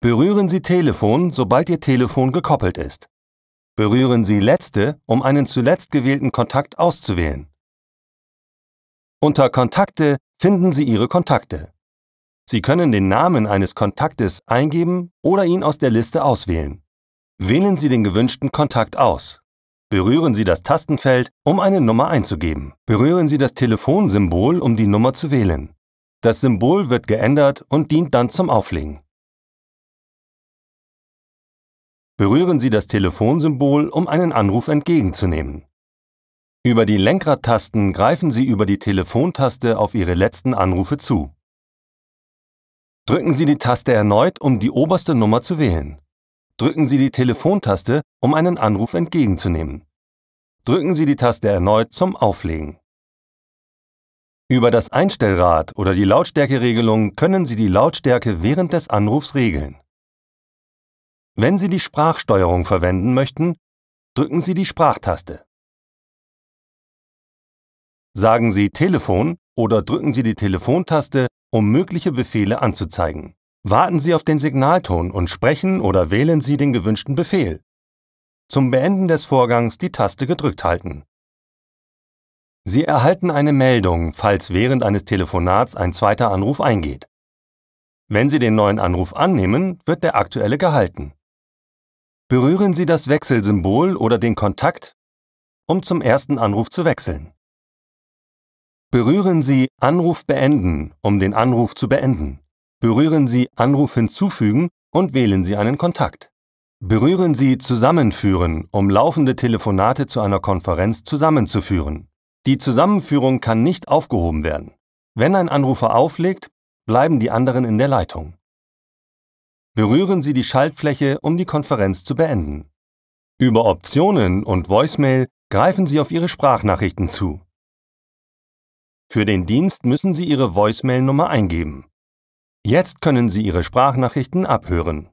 Berühren Sie Telefon, sobald Ihr Telefon gekoppelt ist. Berühren Sie Letzte, um einen zuletzt gewählten Kontakt auszuwählen. Unter Kontakte finden Sie Ihre Kontakte. Sie können den Namen eines Kontaktes eingeben oder ihn aus der Liste auswählen. Wählen Sie den gewünschten Kontakt aus. Berühren Sie das Tastenfeld, um eine Nummer einzugeben. Berühren Sie das Telefonsymbol, um die Nummer zu wählen. Das Symbol wird geändert und dient dann zum Auflegen. Berühren Sie das Telefonsymbol, um einen Anruf entgegenzunehmen. Über die Lenkradtasten greifen Sie über die Telefontaste auf Ihre letzten Anrufe zu. Drücken Sie die Taste erneut, um die oberste Nummer zu wählen. Drücken Sie die Telefontaste, um einen Anruf entgegenzunehmen. Drücken Sie die Taste erneut zum Auflegen. Über das Einstellrad oder die Lautstärkeregelung können Sie die Lautstärke während des Anrufs regeln. Wenn Sie die Sprachsteuerung verwenden möchten, drücken Sie die Sprachtaste. Sagen Sie Telefon oder drücken Sie die Telefontaste, um mögliche Befehle anzuzeigen. Warten Sie auf den Signalton und sprechen oder wählen Sie den gewünschten Befehl. Zum Beenden des Vorgangs die Taste gedrückt halten. Sie erhalten eine Meldung, falls während eines Telefonats ein zweiter Anruf eingeht. Wenn Sie den neuen Anruf annehmen, wird der aktuelle gehalten. Berühren Sie das Wechselsymbol oder den Kontakt, um zum ersten Anruf zu wechseln. Berühren Sie Anruf beenden, um den Anruf zu beenden. Berühren Sie Anruf hinzufügen und wählen Sie einen Kontakt. Berühren Sie Zusammenführen, um laufende Telefonate zu einer Konferenz zusammenzuführen. Die Zusammenführung kann nicht aufgehoben werden. Wenn ein Anrufer auflegt, bleiben die anderen in der Leitung berühren Sie die Schaltfläche, um die Konferenz zu beenden. Über Optionen und Voicemail greifen Sie auf Ihre Sprachnachrichten zu. Für den Dienst müssen Sie Ihre Voicemail-Nummer eingeben. Jetzt können Sie Ihre Sprachnachrichten abhören.